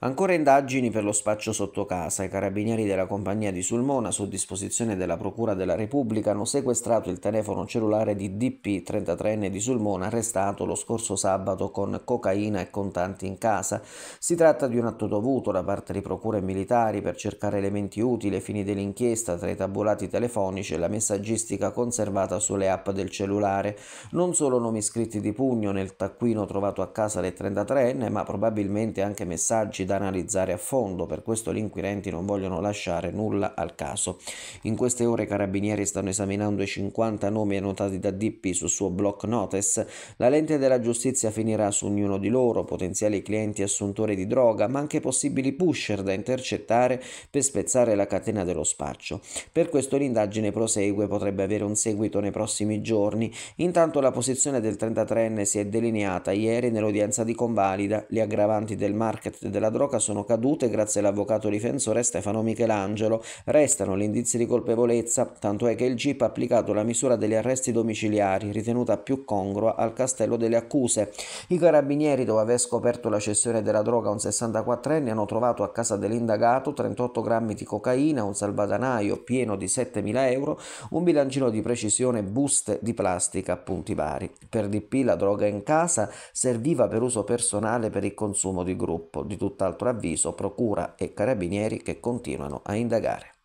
Ancora indagini per lo spaccio sotto casa. I carabinieri della compagnia di Sulmona, su disposizione della Procura della Repubblica, hanno sequestrato il telefono cellulare di DP, 33enne di Sulmona, arrestato lo scorso sabato con cocaina e contanti in casa. Si tratta di un atto dovuto da parte di procure militari per cercare elementi utili ai fini dell'inchiesta tra i tabulati telefonici e la messaggistica conservata sulle app del cellulare. Non solo nomi scritti di pugno nel taccuino trovato a casa del 33enne, ma probabilmente anche messaggi da analizzare a fondo, per questo gli inquirenti non vogliono lasciare nulla al caso. In queste ore i carabinieri stanno esaminando i 50 nomi annotati da DP sul suo block notice. La lente della giustizia finirà su ognuno di loro, potenziali clienti assuntori di droga, ma anche possibili pusher da intercettare per spezzare la catena dello spaccio. Per questo l'indagine prosegue, potrebbe avere un seguito nei prossimi giorni. Intanto la posizione del 33enne si è delineata ieri nell'udienza di convalida, gli aggravanti del market della droga Groca sono cadute grazie all'avvocato difensore Stefano Michelangelo. Restano gli indizi di colpevolezza, tanto è che il GIP ha applicato la misura degli arresti domiciliari, ritenuta più congrua al castello delle accuse. I carabinieri, dopo aver scoperto la cessione della droga a un 64enne, hanno trovato a casa dell'indagato 38 grammi di cocaina, un salvadanaio pieno di 7.000 euro, un bilancino di precisione, buste di plastica, punti vari. Per DP la droga in casa serviva per uso personale per il consumo di gruppo. Di tutta peraltro avviso Procura e Carabinieri che continuano a indagare.